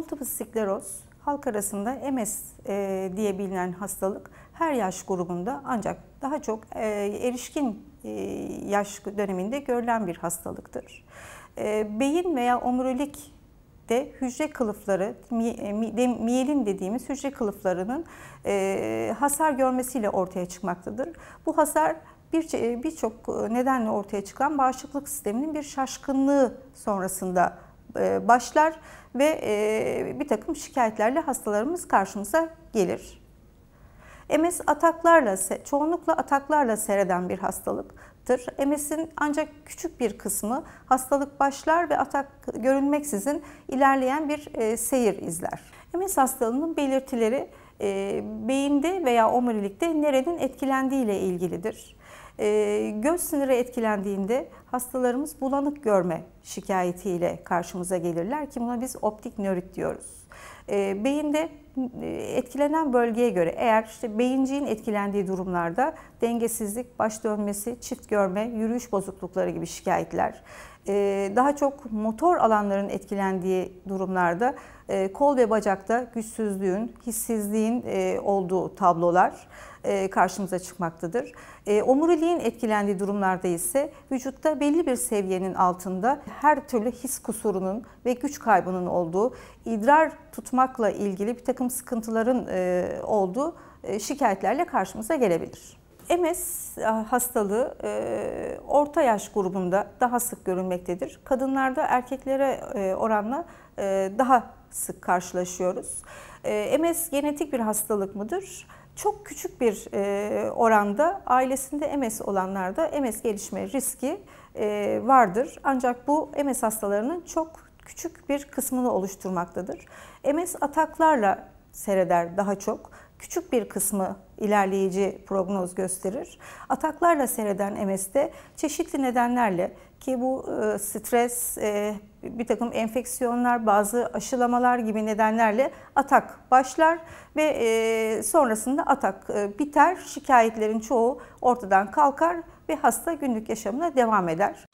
multiple skleroz halk arasında MS e, diye bilinen hastalık her yaş grubunda ancak daha çok e, erişkin e, yaş döneminde görülen bir hastalıktır. E, beyin veya omurilik de hücre kılıfları, e, miyelin dediğimiz hücre kılıflarının e, hasar görmesiyle ortaya çıkmaktadır. Bu hasar e, birçok bir e, nedenle ortaya çıkan bağışıklık sisteminin bir şaşkınlığı sonrasında e, başlar ve e, bir takım şikayetlerle hastalarımız karşımıza gelir. MS ataklarla, çoğunlukla ataklarla seyreden bir hastalıktır. MS'in ancak küçük bir kısmı hastalık başlar ve atak görünmeksizin ilerleyen bir e, seyir izler. MS hastalığının belirtileri e, beyinde veya omurilikte nerenin etkilendiği ile ilgilidir. E, göz siniri etkilendiğinde hastalarımız bulanık görme şikayetiyle karşımıza gelirler ki buna biz optik nörit diyoruz. E, beyinde e, etkilenen bölgeye göre eğer işte beyinciğin etkilendiği durumlarda dengesizlik, baş dönmesi, çift görme, yürüyüş bozuklukları gibi şikayetler, e, daha çok motor alanların etkilendiği durumlarda e, kol ve bacakta güçsüzlüğün, hissizliğin e, olduğu tablolar karşımıza çıkmaktadır. Omuriliğin etkilendiği durumlarda ise vücutta belli bir seviyenin altında her türlü his kusurunun ve güç kaybının olduğu, idrar tutmakla ilgili bir takım sıkıntıların olduğu şikayetlerle karşımıza gelebilir. MS hastalığı e, orta yaş grubunda daha sık görülmektedir. Kadınlarda erkeklere e, oranla e, daha sık karşılaşıyoruz. MS genetik bir hastalık mıdır? Çok küçük bir oranda ailesinde MS olanlarda MS gelişme riski vardır. Ancak bu MS hastalarının çok küçük bir kısmını oluşturmaktadır. MS ataklarla seyreder daha çok küçük bir kısmı ilerleyici prognoz gösterir. Ataklarla seyreden MS'de çeşitli nedenlerle ki bu e, stres, e, bir takım enfeksiyonlar, bazı aşılamalar gibi nedenlerle atak başlar ve e, sonrasında atak e, biter. Şikayetlerin çoğu ortadan kalkar ve hasta günlük yaşamına devam eder.